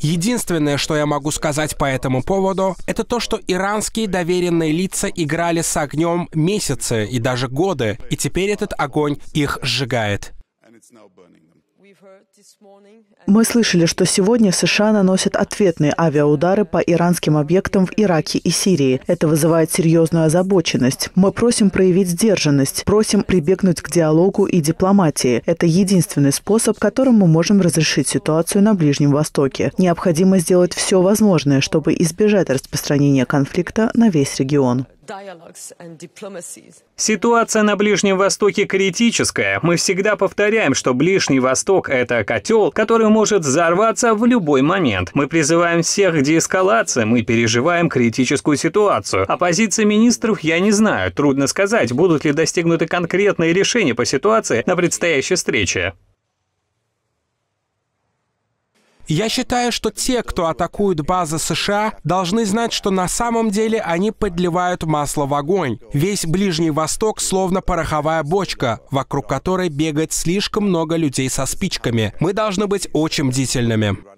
Единственное, что я могу сказать по этому поводу, это то, что иранские доверенные лица играли с огнем месяцы и даже годы, и теперь этот огонь их сжигает. Мы слышали, что сегодня США наносят ответные авиаудары по иранским объектам в Ираке и Сирии. Это вызывает серьезную озабоченность. Мы просим проявить сдержанность, просим прибегнуть к диалогу и дипломатии. Это единственный способ, которым мы можем разрешить ситуацию на Ближнем Востоке. Необходимо сделать все возможное, чтобы избежать распространения конфликта на весь регион. Ситуация на Ближнем Востоке критическая. Мы всегда повторяем, что Ближний Восток – это котел, который может взорваться в любой момент. Мы призываем всех к деэскалации, мы переживаем критическую ситуацию. О позиции министров я не знаю. Трудно сказать, будут ли достигнуты конкретные решения по ситуации на предстоящей встрече. Я считаю, что те, кто атакуют базы США, должны знать, что на самом деле они подливают масло в огонь. Весь Ближний Восток словно пороховая бочка, вокруг которой бегает слишком много людей со спичками. Мы должны быть очень бдительными.